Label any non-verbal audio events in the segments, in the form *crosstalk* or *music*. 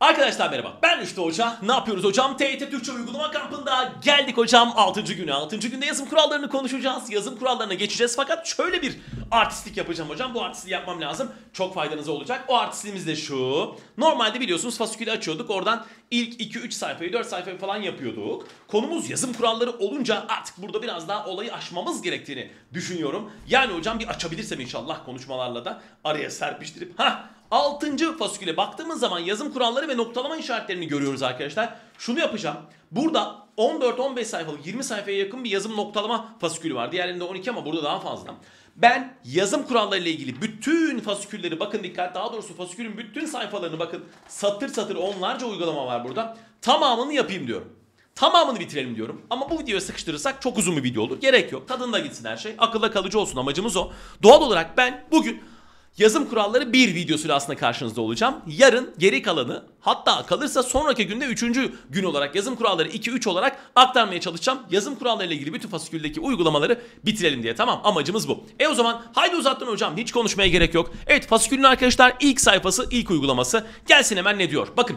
Arkadaşlar merhaba ben Rüştü Hoca. Ne yapıyoruz hocam? TYT Türkçe uygulama kampında geldik hocam 6. güne. 6. günde yazım kurallarını konuşacağız. Yazım kurallarına geçeceğiz fakat şöyle bir artistlik yapacağım hocam. Bu artistliği yapmam lazım. Çok faydanız olacak. O artistliğimiz de şu. Normalde biliyorsunuz fasikülü açıyorduk. Oradan ilk 2-3 sayfayı 4 sayfayı falan yapıyorduk. Konumuz yazım kuralları olunca artık burada biraz daha olayı aşmamız gerektiğini düşünüyorum. Yani hocam bir açabilirsem inşallah konuşmalarla da araya serpiştirip ha Altıncı fasiküle baktığımız zaman yazım kuralları ve noktalama işaretlerini görüyoruz arkadaşlar. Şunu yapacağım. Burada 14-15 sayfalık 20 sayfaya yakın bir yazım noktalama fasikülü var. Diğerlerinde 12 ama burada daha fazla. Ben yazım kuralları ile ilgili bütün fasikülleri bakın dikkat daha doğrusu fasikülün bütün sayfalarını bakın satır satır onlarca uygulama var burada. Tamamını yapayım diyorum. Tamamını bitirelim diyorum. Ama bu videoyu sıkıştırırsak çok uzun bir video olur. Gerek yok. Tadında gitsin her şey. Akılda kalıcı olsun amacımız o. Doğal olarak ben bugün Yazım kuralları 1 videosuyla aslında karşınızda olacağım. Yarın geri kalanı hatta kalırsa sonraki günde 3. gün olarak yazım kuralları 2-3 olarak aktarmaya çalışacağım. Yazım kuralları ile ilgili bütün fasiküldeki uygulamaları bitirelim diye tamam amacımız bu. E o zaman haydi uzattın hocam hiç konuşmaya gerek yok. Evet fasikülün arkadaşlar ilk sayfası ilk uygulaması gelsin hemen ne diyor. Bakın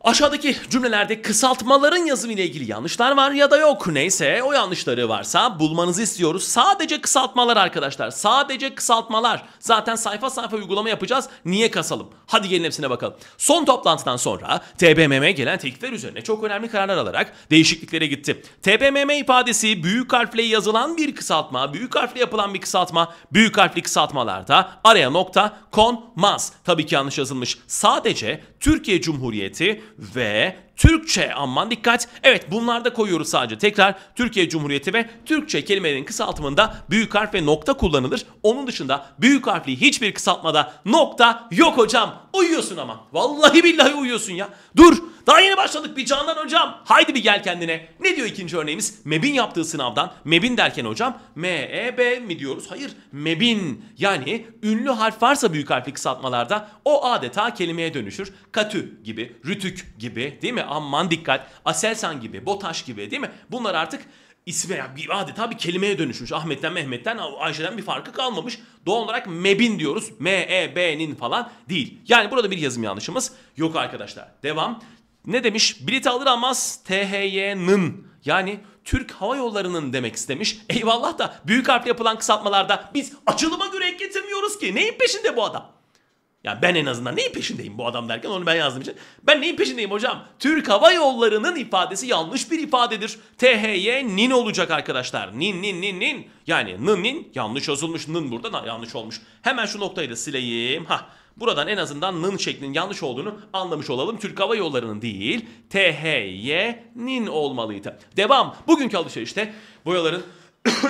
Aşağıdaki cümlelerde kısaltmaların yazımı ile ilgili yanlışlar var ya da yok. Neyse o yanlışları varsa bulmanızı istiyoruz. Sadece kısaltmalar arkadaşlar. Sadece kısaltmalar. Zaten sayfa sayfa uygulama yapacağız. Niye kasalım? Hadi gelin hepsine bakalım. Son toplantıdan sonra TBMM gelen teklifler üzerine çok önemli kararlar alarak değişikliklere gitti. TBMM ifadesi büyük harfle yazılan bir kısaltma, büyük harfle yapılan bir kısaltma, büyük harfli kısaltmalarda araya nokta konmaz. Tabii ki yanlış yazılmış. Sadece Türkiye Cumhuriyeti Vé, Türkçe aman dikkat. Evet bunlarda koyuyoruz sadece. Tekrar Türkiye Cumhuriyeti ve Türkçe kelimelerin kısaltımında büyük harf ve nokta kullanılır. Onun dışında büyük harfli hiçbir kısaltmada nokta yok hocam. Uyuyorsun ama. Vallahi billahi uyuyorsun ya. Dur. Daha yeni başladık bir candan hocam. Haydi bir gel kendine. Ne diyor ikinci örneğimiz? MEB'in yaptığı sınavdan. MEB'in derken hocam M E B mi diyoruz? Hayır. MEB'in yani ünlü harf varsa büyük harfli kısaltmalarda o adeta kelimeye dönüşür. Katü gibi, rütük gibi değil mi? aman dikkat, Aselsan gibi, BOTAŞ gibi değil mi? Bunlar artık isme adeta bir kelimeye dönüşmüş. Ahmet'ten, Mehmet'ten, Ayşe'den bir farkı kalmamış. Doğal olarak MEB'in diyoruz. M-E-B'nin falan değil. Yani burada bir yazım yanlışımız yok arkadaşlar. Devam. Ne demiş? Bilet alır almaz THY'nin yani Türk Hava Yolları'nın demek istemiş. Eyvallah da büyük harfle yapılan kısaltmalarda biz açılıma göre ekletiyoruz ki. Neyin peşinde bu adam? Ya ben en azından neyin peşindeyim bu adam derken onu ben yazdım için. Ben neyin peşindeyim hocam? Türk Hava Yolları'nın ifadesi yanlış bir ifadedir. THY nin olacak arkadaşlar. Nin nin nin nin. Yani nın nin yanlış yazılmış. Nın burada yanlış olmuş. Hemen şu noktayı da sileyim. Ha Buradan en azından nın şeklinin yanlış olduğunu anlamış olalım. Türk Hava Yolları'nın değil, THY'nin olmalıydı. Devam. Bugünkü alışverişte boyaların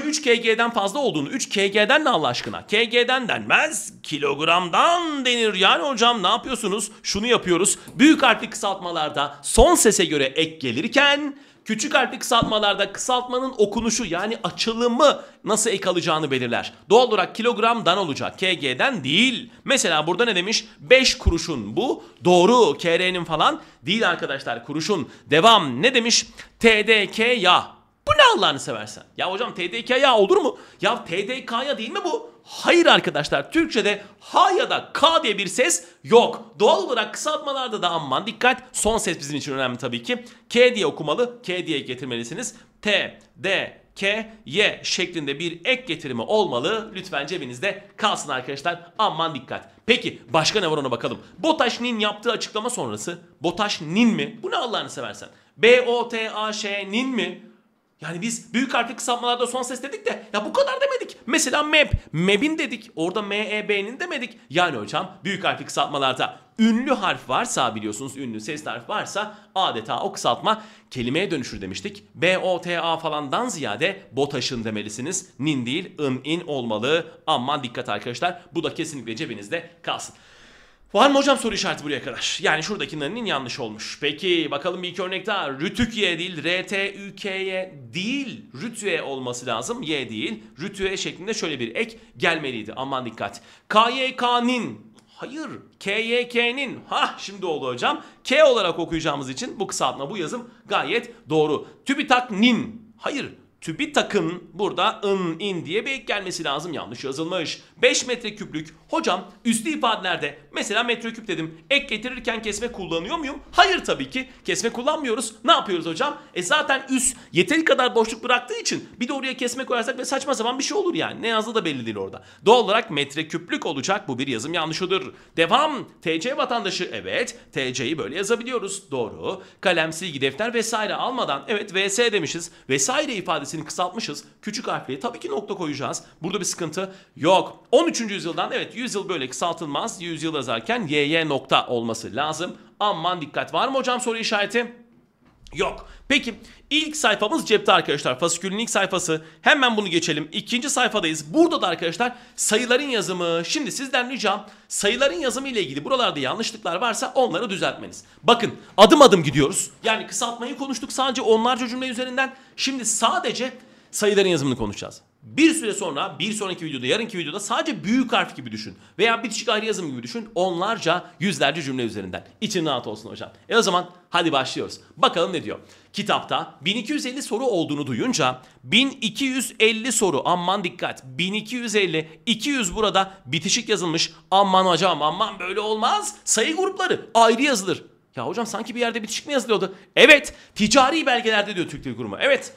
3 *coughs* kg'den fazla olduğunu 3 kg'den ne Allah aşkına? kg'den denmez kilogramdan denir. Yani hocam ne yapıyorsunuz? Şunu yapıyoruz. Büyük harfli kısaltmalarda son sese göre ek gelirken Küçük harfli kısaltmalarda kısaltmanın okunuşu yani açılımı nasıl ek alacağını belirler. Doğal olarak kilogramdan olacak, kg'den değil. Mesela burada ne demiş? 5 kuruşun bu. Doğru, kr'nin falan değil arkadaşlar kuruşun. Devam ne demiş? tdk ya bu ne Allah'ını seversen? Ya hocam TDK ya olur mu? Ya TDK ya değil mi bu? Hayır arkadaşlar Türkçe'de H ya da K diye bir ses yok. Doğal olarak kısaltmalarda da aman dikkat. Son ses bizim için önemli tabii ki. K diye okumalı, K diye getirmelisiniz. T, D, K, Y şeklinde bir ek getirimi olmalı. Lütfen cebinizde kalsın arkadaşlar. Aman dikkat. Peki başka ne var ona bakalım. Botaş Nin yaptığı açıklama sonrası. Botaş Nin mi? Bu ne Allah'ını seversen? B-O-T-A-Ş Nin mi? Yani biz büyük harfli kısaltmalarda son ses dedik de ya bu kadar demedik. Mesela MEB, MEB'in dedik. Orada MEB'nin demedik. Yani hocam büyük harfli kısaltmalarda ünlü harf varsa biliyorsunuz ünlü ses harf varsa adeta o kısaltma kelimeye dönüşür demiştik. B, O, T, A falandan ziyade BOTAŞ'ın demelisiniz. NIN değil, ın, in olmalı. Aman dikkat arkadaşlar bu da kesinlikle cebinizde kalsın. Var mı hocam soru işareti buraya kadar? Yani şuradaki yanlış olmuş. Peki bakalım bir iki örnek daha. Rütükye değil, RTÜK'ye değil, Rütüye olması lazım. Y değil, Rütüye şeklinde şöyle bir ek gelmeliydi. Aman dikkat. KYK'nin Hayır. KYK'nin. Ha şimdi oldu hocam. K olarak okuyacağımız için bu kısaltma bu yazım gayet doğru. TÜBİTAK'nin. Hayır. TÜBİTAK'ın burada ın in diye bir ek gelmesi lazım. Yanlış yazılmış. 5 metreküplük. Hocam üstü ifadelerde mesela metreküp dedim. Ek getirirken kesme kullanıyor muyum? Hayır tabii ki. Kesme kullanmıyoruz. Ne yapıyoruz hocam? E zaten üst yeteri kadar boşluk bıraktığı için bir de oraya kesme koyarsak ve saçma sapan bir şey olur yani. Ne yazdığı da belli değil orada. Doğal olarak metreküplük olacak. Bu bir yazım yanlışıdır. Devam. TC vatandaşı evet. TC'yi böyle yazabiliyoruz. Doğru. Kalem, silgi, defter vesaire almadan evet VS demişiz. Vesaire ifadesi harfini kısaltmışız. Küçük harfliye tabii ki nokta koyacağız. Burada bir sıkıntı yok. 13. yüzyıldan evet yüzyıl böyle kısaltılmaz. Yüzyıl yazarken YY nokta olması lazım. Aman dikkat var mı hocam soru işareti? Yok. Peki ilk sayfamız cepte arkadaşlar. Fasikülün ilk sayfası. Hemen bunu geçelim. İkinci sayfadayız. Burada da arkadaşlar sayıların yazımı. Şimdi sizden ricam sayıların yazımı ile ilgili buralarda yanlışlıklar varsa onları düzeltmeniz. Bakın adım adım gidiyoruz. Yani kısaltmayı konuştuk sadece onlarca cümle üzerinden. Şimdi sadece sayıların yazımını konuşacağız. Bir süre sonra bir sonraki videoda yarınki videoda sadece büyük harf gibi düşün. Veya bitişik ayrı yazım gibi düşün. Onlarca yüzlerce cümle üzerinden. İçin rahat olsun hocam. E o zaman hadi başlıyoruz. Bakalım ne diyor. Kitapta 1250 soru olduğunu duyunca 1250 soru aman dikkat 1250 200 burada bitişik yazılmış aman hocam aman böyle olmaz sayı grupları ayrı yazılır. Ya hocam sanki bir yerde bitişik mi yazılıyordu? Evet ticari belgelerde diyor Türk Dil Kurumu evet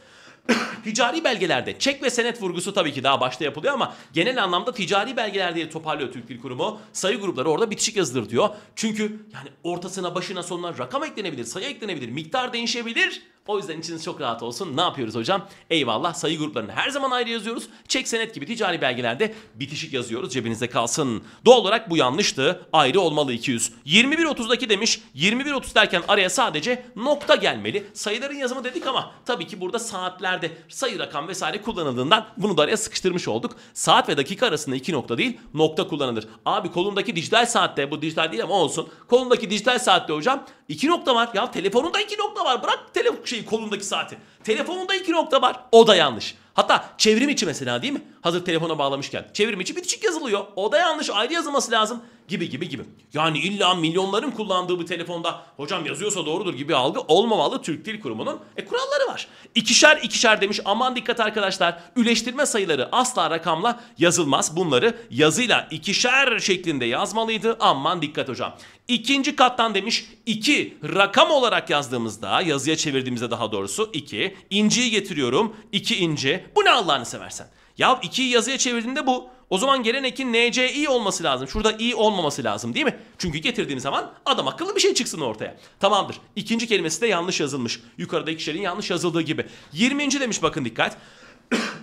*coughs* ticari belgelerde çek ve senet vurgusu tabii ki daha başta yapılıyor ama genel anlamda ticari belgeler diye toparlıyor Türk Dil Kurumu. Sayı grupları orada bitişik yazılır diyor. Çünkü yani ortasına başına sonuna rakam eklenebilir, sayı eklenebilir, miktar değişebilir. O yüzden içiniz çok rahat olsun. Ne yapıyoruz hocam? Eyvallah sayı gruplarını her zaman ayrı yazıyoruz. Çek senet gibi ticari belgelerde bitişik yazıyoruz. Cebinizde kalsın. Doğal olarak bu yanlıştı. Ayrı olmalı 200. 21.30'daki demiş. 21.30 derken araya sadece nokta gelmeli. Sayıların yazımı dedik ama tabii ki burada saatler Genelde sayı rakam vesaire kullanıldığından bunu da araya sıkıştırmış olduk. Saat ve dakika arasında iki nokta değil nokta kullanılır. Abi kolundaki dijital saatte bu dijital değil ama olsun. Kolundaki dijital saatte hocam iki nokta var. Ya telefonunda iki nokta var. Bırak telefon şeyi kolundaki saati. Telefonunda iki nokta var. O da yanlış. Hatta çevrim içi mesela değil mi? Hazır telefona bağlamışken. Çevrim içi bitişik yazılıyor. O da yanlış ayrı yazılması lazım gibi gibi gibi. Yani illa milyonların kullandığı bir telefonda hocam yazıyorsa doğrudur gibi algı olmamalı Türk Dil Kurumu'nun. E kuralları var. İkişer ikişer demiş aman dikkat arkadaşlar. Üleştirme sayıları asla rakamla yazılmaz. Bunları yazıyla ikişer şeklinde yazmalıydı. Aman dikkat hocam. İkinci kattan demiş 2 rakam olarak yazdığımızda yazıya çevirdiğimizde daha doğrusu 2. İnciyi getiriyorum 2 inci. Bu ne Allah'ını seversen? Ya 2'yi yazıya çevirdiğinde bu. O zaman gelen ekin NCI olması lazım. Şurada i olmaması lazım değil mi? Çünkü getirdiğim zaman adam akıllı bir şey çıksın ortaya. Tamamdır. İkinci kelimesi de yanlış yazılmış. Yukarıdaki şeylerin yanlış yazıldığı gibi. 20. demiş bakın dikkat.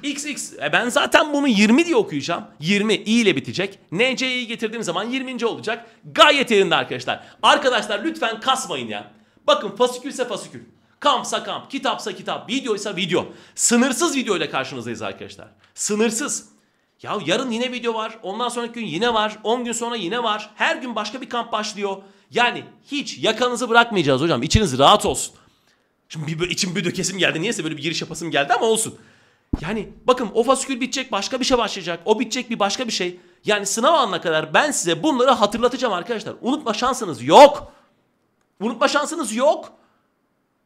XX *coughs* e ben zaten bunu 20 diye okuyacağım. 20 i ile bitecek. NC'yi getirdiğim zaman 20. olacak. Gayet yerinde arkadaşlar. Arkadaşlar lütfen kasmayın ya. Bakın fasikülse fasikül. Kampsa kamp, kitapsa kitap, videoysa video. Sınırsız video ile karşınızdayız arkadaşlar. Sınırsız. Ya yarın yine video var. Ondan sonraki gün yine var. 10 gün sonra yine var. Her gün başka bir kamp başlıyor. Yani hiç yakanızı bırakmayacağız hocam. İçiniz rahat olsun. Şimdi bir, içim bir dökesim geldi. Niyeyse böyle bir giriş yapasım geldi ama olsun. Yani bakın o faskül bitecek başka bir şey başlayacak. O bitecek bir başka bir şey. Yani sınav anına kadar ben size bunları hatırlatacağım arkadaşlar. Unutma şansınız yok. Unutma şansınız yok.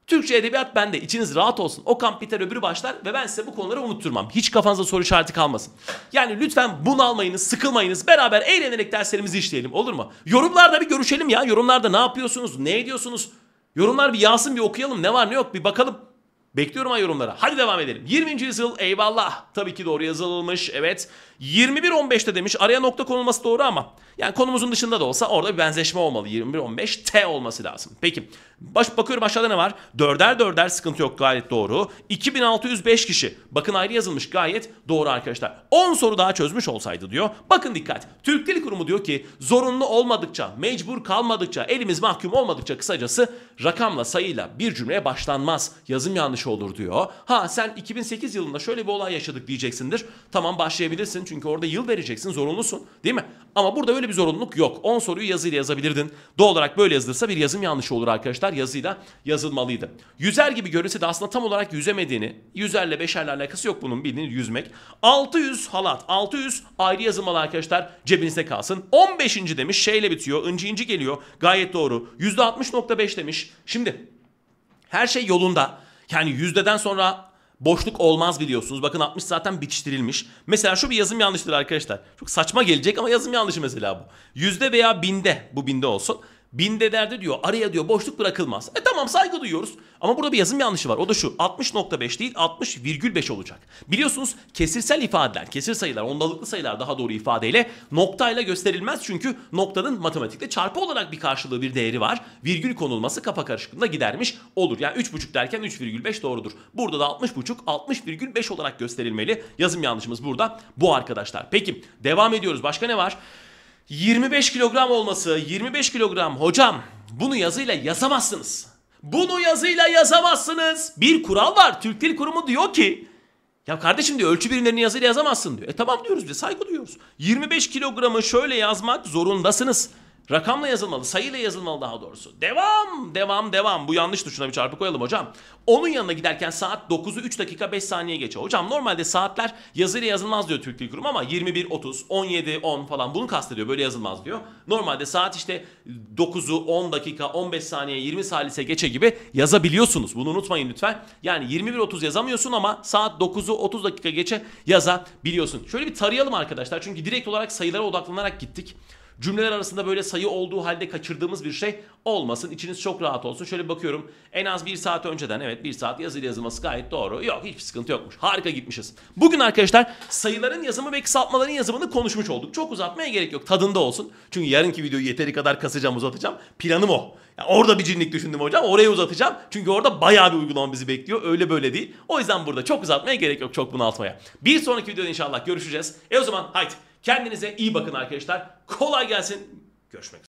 Türkçe edebiyat bende. İçiniz rahat olsun. O kamp biter öbürü başlar ve ben size bu konuları unutturmam. Hiç kafanızda soru işareti kalmasın. Yani lütfen bunalmayınız, sıkılmayınız. Beraber eğlenerek derslerimizi işleyelim olur mu? Yorumlarda bir görüşelim ya. Yorumlarda ne yapıyorsunuz, ne ediyorsunuz? Yorumlar bir yağsın bir okuyalım. Ne var ne yok bir bakalım. Bekliyorum ha yorumlara. Hadi devam edelim. 20. yüzyıl eyvallah. Tabii ki doğru yazılmış. Evet. 21.15'te demiş. Araya nokta konulması doğru ama. Yani konumuzun dışında da olsa orada bir benzeşme olmalı. 21.15 T olması lazım. Peki. Baş, bakıyorum aşağıda ne var? Dörder dörder sıkıntı yok gayet doğru. 2605 kişi. Bakın ayrı yazılmış gayet doğru arkadaşlar. 10 soru daha çözmüş olsaydı diyor. Bakın dikkat. Türk Dil Kurumu diyor ki zorunlu olmadıkça, mecbur kalmadıkça, elimiz mahkum olmadıkça kısacası rakamla sayıyla bir cümleye başlanmaz. Yazım yanlış yanlış olur diyor. Ha sen 2008 yılında şöyle bir olay yaşadık diyeceksindir. Tamam başlayabilirsin çünkü orada yıl vereceksin zorunlusun değil mi? Ama burada öyle bir zorunluluk yok. 10 soruyu yazıyla yazabilirdin. Doğal olarak böyle yazılırsa bir yazım yanlışı olur arkadaşlar. Yazıyla yazılmalıydı. Yüzer gibi görünse de aslında tam olarak yüzemediğini, yüzerle beşerle alakası yok bunun bildiğiniz yüzmek. 600 halat, 600 ayrı yazılmalı arkadaşlar cebinizde kalsın. 15. demiş şeyle bitiyor, inci inci geliyor. Gayet doğru. %60.5 demiş. Şimdi her şey yolunda. Yani yüzdeden sonra boşluk olmaz biliyorsunuz. Bakın 60 zaten bitiştirilmiş. Mesela şu bir yazım yanlıştır arkadaşlar. Çok saçma gelecek ama yazım yanlışı mesela bu. Yüzde veya binde bu binde olsun binde Bindelerde diyor araya diyor boşluk bırakılmaz. E tamam saygı duyuyoruz ama burada bir yazım yanlışı var. O da şu 60.5 değil 60,5 olacak. Biliyorsunuz kesirsel ifadeler, kesir sayılar, ondalıklı sayılar daha doğru ifadeyle noktayla gösterilmez. Çünkü noktanın matematikte çarpı olarak bir karşılığı bir değeri var. Virgül konulması kafa karışıklığında gidermiş olur. Yani 3.5 derken 3,5 doğrudur. Burada da 60.5 60,5 olarak gösterilmeli. Yazım yanlışımız burada bu arkadaşlar. Peki devam ediyoruz. Başka ne var? 25 kilogram olması, 25 kilogram hocam bunu yazıyla yazamazsınız. Bunu yazıyla yazamazsınız. Bir kural var. Türk Dil Kurumu diyor ki ya kardeşim diyor ölçü birimlerini yazıyla yazamazsın diyor. E tamam diyoruz biz saygı duyuyoruz. 25 kilogramı şöyle yazmak zorundasınız. Rakamla yazılmalı, sayıyla yazılmalı daha doğrusu. Devam, devam, devam. Bu yanlış tuşuna bir çarpı koyalım hocam. Onun yanına giderken saat 9'u 3 dakika 5 saniye geçe. Hocam normalde saatler yazıyla yazılmaz diyor Türk Dil Kurumu ama 21, 30, 17, 10 falan bunu kastediyor. Böyle yazılmaz diyor. Normalde saat işte 9'u 10 dakika, 15 saniye, 20 salise geçe gibi yazabiliyorsunuz. Bunu unutmayın lütfen. Yani 21.30 yazamıyorsun ama saat 9'u 30 dakika geçe yazabiliyorsun. Şöyle bir tarayalım arkadaşlar. Çünkü direkt olarak sayılara odaklanarak gittik. Cümleler arasında böyle sayı olduğu halde kaçırdığımız bir şey olmasın. İçiniz çok rahat olsun. Şöyle bakıyorum. En az bir saat önceden evet bir saat yazılı yazılması gayet doğru. Yok hiçbir sıkıntı yokmuş. Harika gitmişiz. Bugün arkadaşlar sayıların yazımı ve kısaltmaların yazımını konuşmuş olduk. Çok uzatmaya gerek yok. Tadında olsun. Çünkü yarınki videoyu yeteri kadar kasacağım uzatacağım. Planım o. Yani orada bir cinlik düşündüm hocam. Oraya uzatacağım. Çünkü orada bayağı bir uygulama bizi bekliyor. Öyle böyle değil. O yüzden burada çok uzatmaya gerek yok. Çok bunaltmaya. Bir sonraki videoda inşallah görüşeceğiz. E o zaman haydi. Kendinize iyi bakın arkadaşlar. Kolay gelsin. Görüşmek üzere.